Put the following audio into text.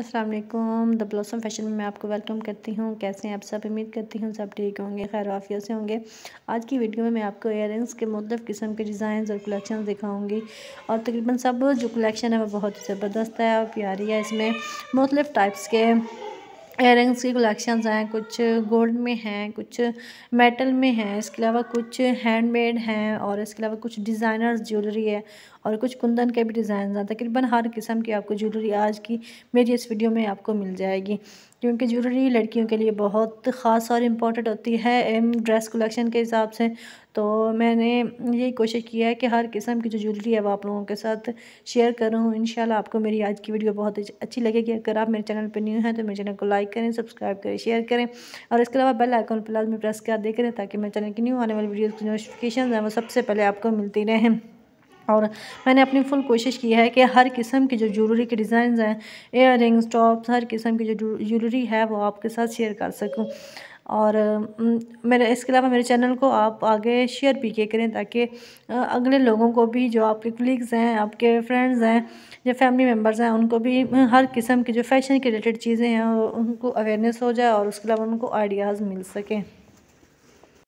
अस्सलाम वालेकुम the blossom fashion में मैं आपको वेलकम करती हूँ कैसे हैं आप सब उम्मीद करती हूँ सब ठीक होंगे खैर वाफिया से होंगे आज की वीडियो में मैं आपको रिंग्स के मतलब किस्म के डिज़ाइन और कलेक्शन दिखाऊँगी और तकरीबन सब जो कलेक्शन है वो बहुत ही ज़बरदस्त है और प्यारी है इसमें मुख्तफ टाइप्स के एयरिंग्स की कलेक्शन हैं कुछ गोल्ड में हैं कुछ मेटल में हैं इसके अलावा कुछ हैंडमेड हैं और इसके अलावा कुछ डिज़ाइनर्स ज्वेलरी है और कुछ कुंदन के भी डिज़ाइन हैं तकरीबन हर किस्म की आपको ज्वेलरी आज की मेरी इस वीडियो में आपको मिल जाएगी क्योंकि ज्वेलरी लड़कियों के लिए बहुत ख़ास और इम्पोर्टेंट होती है ड्रेस कलेक्शन के हिसाब से तो मैंने यही कोशिश की है कि हर किस्म की जो ज्वेलरी है वो आप लोगों के साथ शेयर करूँ इन आपको मेरी आज की वीडियो बहुत अच्छी लगेगी अगर आप मेरे चैनल पर न्यू हैं तो मेरे चैनल को लाइक करें सब्सक्राइब करें शेयर करें और इसके अलावा बेल आइकॉन पर लाजमी प्रेस कर देख रहे ताकि मेरे चैनल की न्यू आने वाली वीडियो की नोटिफिकेशन हैं वो सबसे पहले आपको मिलती रहें और मैंने अपनी फुल कोशिश की है कि हर किस्म की जो ज्वेलरी के डिज़ाइन हैं एयर रिंग्स टॉप्स हर किस्म की जो ज्वेलरी है वो आपके साथ शेयर कर सकूँ और मेरे इसके अलावा मेरे चैनल को आप आगे शेयर भी किए करें ताकि अगले लोगों को भी जो आपके कलीग्स हैं आपके फ्रेंड्स हैं या फैमिली मेम्बर्स हैं उनको भी हर किस्म की जो फैशन के रिलेटेड चीज़ें हैं उनको अवेयरनेस हो जाए और उसके अलावा उनको आइडियाज़ मिल सकें